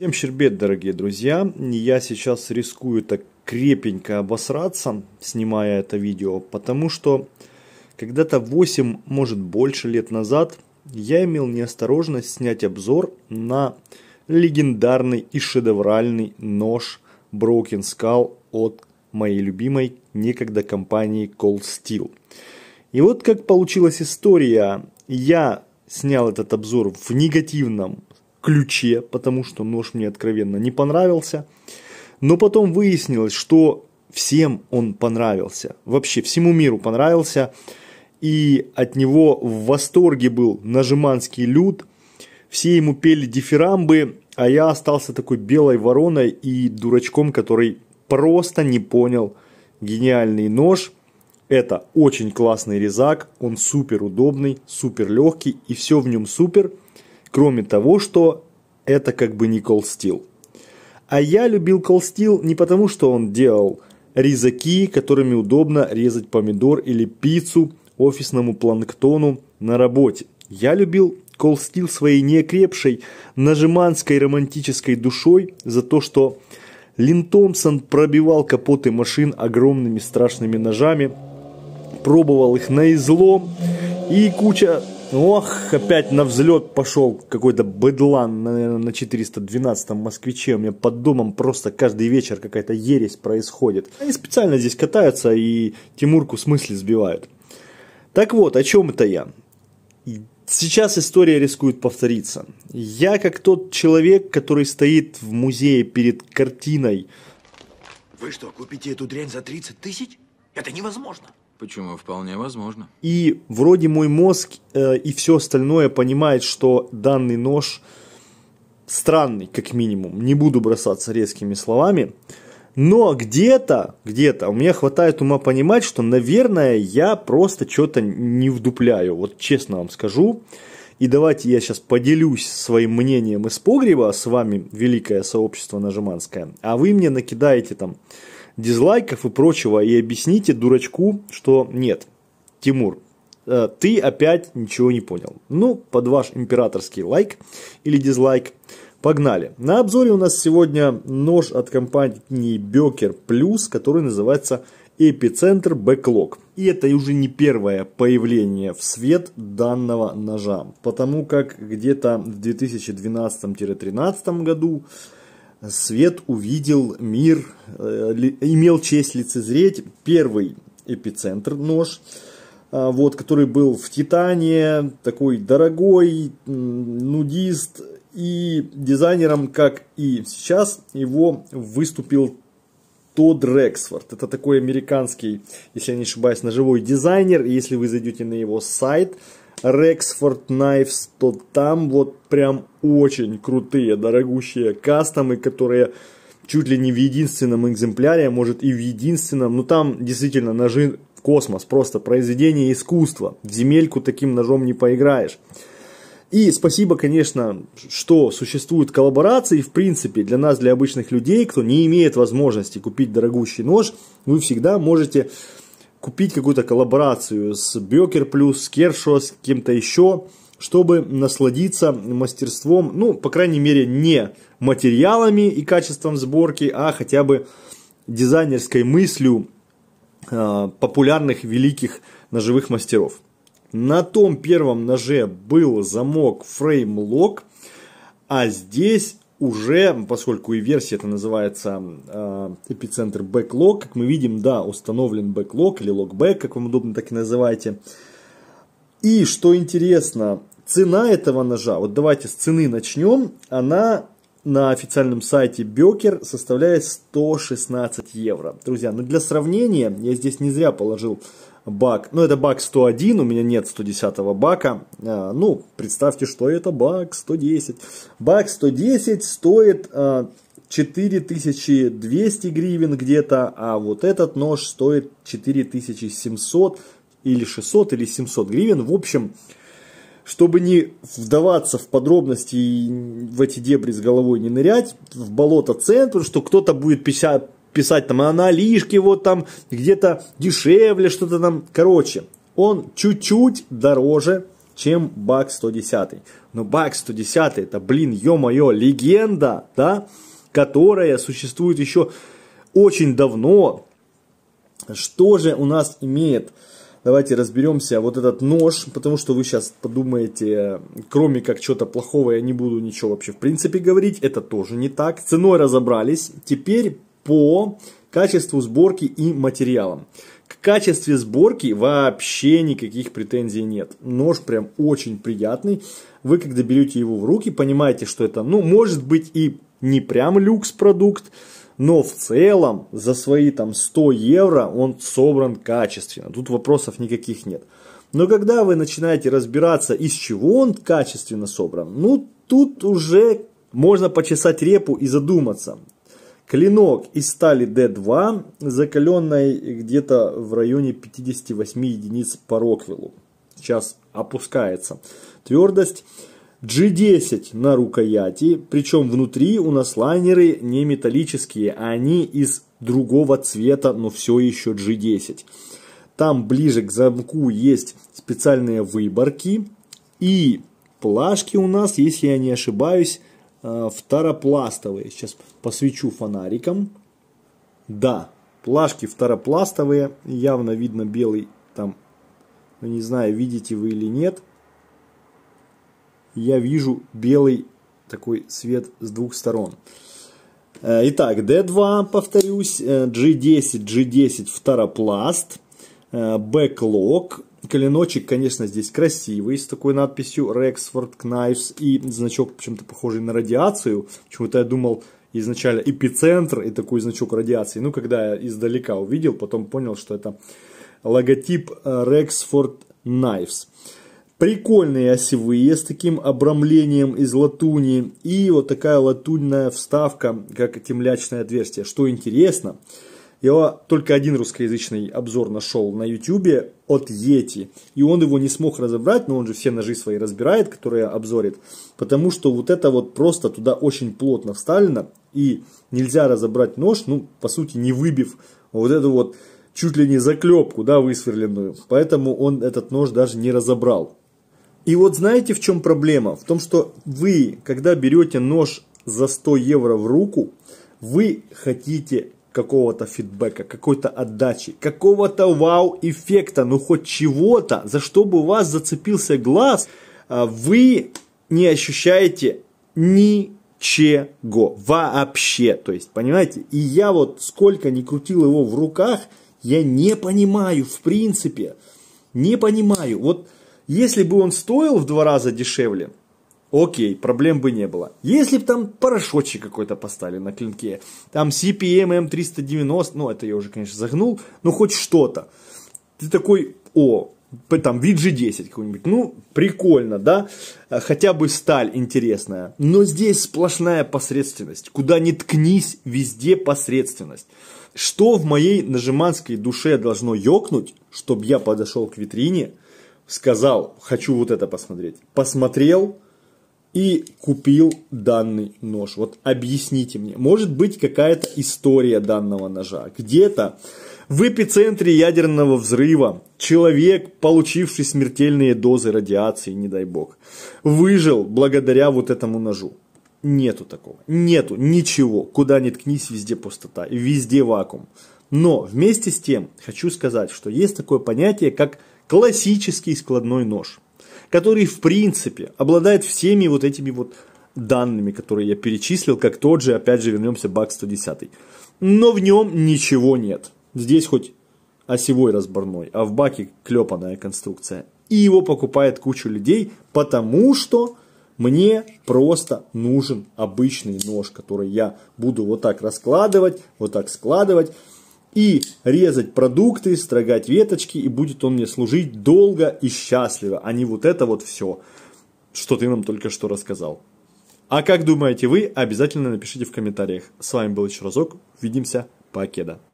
Всем щербет, дорогие друзья. Я сейчас рискую так крепенько обосраться, снимая это видео, потому что когда-то 8, может больше лет назад, я имел неосторожность снять обзор на легендарный и шедевральный нож Broken Skull от моей любимой некогда компании Cold Steel. И вот как получилась история. Я снял этот обзор в негативном ключе, потому что нож мне откровенно не понравился. Но потом выяснилось, что всем он понравился. Вообще всему миру понравился. И от него в восторге был нажиманский люд. Все ему пели дифирамбы, а я остался такой белой вороной и дурачком, который просто не понял гениальный нож. Это очень классный резак, он супер удобный, супер легкий и все в нем супер – кроме того, что это как бы не колстил. А я любил колстил не потому, что он делал резаки, которыми удобно резать помидор или пиццу офисному планктону на работе. Я любил колстил своей неокрепшей нажиманской романтической душой за то, что Лин Томпсон пробивал капоты машин огромными страшными ножами, пробовал их на излом, и куча Ох, опять на взлет пошел какой-то бедлан наверное, на 412-м москвиче. У меня под домом просто каждый вечер какая-то ересь происходит. Они специально здесь катаются и Тимурку в смысле сбивают. Так вот, о чем это я? Сейчас история рискует повториться. Я как тот человек, который стоит в музее перед картиной. Вы что, купите эту дрянь за 30 тысяч? Это невозможно. Почему? Вполне возможно. И вроде мой мозг э, и все остальное понимает, что данный нож странный, как минимум. Не буду бросаться резкими словами. Но где-то, где-то у меня хватает ума понимать, что, наверное, я просто что-то не вдупляю. Вот честно вам скажу. И давайте я сейчас поделюсь своим мнением из погреба с вами, великое сообщество нажиманское. А вы мне накидаете там дизлайков и прочего и объясните дурачку, что нет, Тимур, э, ты опять ничего не понял. Ну, под ваш императорский лайк или дизлайк. Погнали. На обзоре у нас сегодня нож от компании Бекер Плюс, который называется Эпицентр Бэклог. И это уже не первое появление в свет данного ножа, потому как где-то в 2012-2013 году свет увидел мир, э, имел честь лицезреть первый эпицентр нож, э, вот, который был в Титане, такой дорогой, нудист, и дизайнером, как и сейчас, его выступил Тодд Рексфорд. Это такой американский, если я не ошибаюсь, ножевой дизайнер. Если вы зайдете на его сайт, Рексфорд Knives, то там вот прям очень крутые, дорогущие кастомы, которые чуть ли не в единственном экземпляре, а может и в единственном, но ну, там действительно ножи в космос, просто произведение искусства. В земельку таким ножом не поиграешь. И спасибо, конечно, что существуют коллаборации, в принципе, для нас, для обычных людей, кто не имеет возможности купить дорогущий нож, вы всегда можете купить какую-то коллаборацию с Бекер Плюс, с Кершо, с кем-то еще, чтобы насладиться мастерством, ну, по крайней мере, не материалами и качеством сборки, а хотя бы дизайнерской мыслью э, популярных великих ножевых мастеров. На том первом ноже был замок Frame Lock, а здесь уже, поскольку и версия это называется а, эпицентр бэклог, как мы видим, да, установлен бэклог или логбэк, как вам удобно так и называйте. И что интересно, цена этого ножа, вот давайте с цены начнем, она на официальном сайте Бекер составляет 116 евро. Друзья, ну для сравнения, я здесь не зря положил бак. Ну, это бак 101, у меня нет 110 бака. А, ну, представьте, что это бак 110. Бак 110 стоит 4200 а, гривен где-то, а вот этот нож стоит 4700 или 600 или 700 гривен. В общем, чтобы не вдаваться в подробности и в эти дебри с головой не нырять, в болото центр, что кто-то будет 50, писать там, а на лишке вот там где-то дешевле, что-то там. Короче, он чуть-чуть дороже, чем бак 110. Но бак 110 это, блин, ё-моё, легенда, да, которая существует еще очень давно. Что же у нас имеет? Давайте разберемся вот этот нож, потому что вы сейчас подумаете, кроме как чего-то плохого я не буду ничего вообще в принципе говорить, это тоже не так. Ценой разобрались, теперь по качеству сборки и материалам. К качестве сборки вообще никаких претензий нет. Нож прям очень приятный. Вы когда берете его в руки, понимаете, что это, ну, может быть и не прям люкс продукт, но в целом за свои там 100 евро он собран качественно. Тут вопросов никаких нет. Но когда вы начинаете разбираться, из чего он качественно собран, ну тут уже можно почесать репу и задуматься. Клинок из стали D2, закаленной где-то в районе 58 единиц по Роквиллу. Сейчас опускается. Твердость G10 на рукояти, причем внутри у нас лайнеры не металлические, а они из другого цвета, но все еще G10. Там ближе к замку есть специальные выборки и плашки у нас, если я не ошибаюсь, Э, второпластовые. Сейчас посвечу фонариком. Да, плашки второпластовые. Явно видно белый там. Ну, не знаю, видите вы или нет. Я вижу белый такой свет с двух сторон. Э, итак, D2, повторюсь, G10, э, G10 второпласт. Э, бэклог, Коленочек, конечно, здесь красивый, с такой надписью Rexford Knives и значок, почему-то похожий на радиацию. Почему-то я думал изначально эпицентр и такой значок радиации. Ну, когда я издалека увидел, потом понял, что это логотип э, Rexford Knives. Прикольные осевые с таким обрамлением из латуни и вот такая латунная вставка, как темлячное отверстие. Что интересно, я только один русскоязычный обзор нашел на YouTube от Yeti. И он его не смог разобрать, но он же все ножи свои разбирает, которые обзорит. Потому что вот это вот просто туда очень плотно вставлено. И нельзя разобрать нож, ну, по сути, не выбив вот эту вот чуть ли не заклепку, да, высверленную. Поэтому он этот нож даже не разобрал. И вот знаете, в чем проблема? В том, что вы, когда берете нож за 100 евро в руку, вы хотите какого-то фидбэка, какой-то отдачи, какого-то вау-эффекта, ну хоть чего-то, за что бы у вас зацепился глаз, а, вы не ощущаете ничего вообще. То есть, понимаете, и я вот сколько не крутил его в руках, я не понимаю, в принципе, не понимаю. Вот если бы он стоил в два раза дешевле, окей, проблем бы не было. Если бы там порошочек какой-то поставили на клинке, там CPM M390, ну это я уже, конечно, загнул, но ну, хоть что-то. Ты такой, о, там VG10 какой-нибудь, ну, прикольно, да, э, хотя бы сталь интересная, но здесь сплошная посредственность, куда ни ткнись, везде посредственность. Что в моей нажиманской душе должно ёкнуть, чтобы я подошел к витрине, сказал, хочу вот это посмотреть, посмотрел, и купил данный нож. Вот объясните мне, может быть какая-то история данного ножа. Где-то в эпицентре ядерного взрыва человек, получивший смертельные дозы радиации, не дай бог, выжил благодаря вот этому ножу. Нету такого. Нету ничего. Куда ни ткнись, везде пустота. Везде вакуум. Но вместе с тем хочу сказать, что есть такое понятие, как классический складной нож который в принципе обладает всеми вот этими вот данными, которые я перечислил, как тот же, опять же, вернемся, бак 110. Но в нем ничего нет. Здесь хоть осевой разборной, а в баке клепанная конструкция. И его покупает куча людей, потому что мне просто нужен обычный нож, который я буду вот так раскладывать, вот так складывать и резать продукты, строгать веточки, и будет он мне служить долго и счастливо, а не вот это вот все, что ты нам только что рассказал. А как думаете вы, обязательно напишите в комментариях. С вами был еще разок, увидимся, покеда.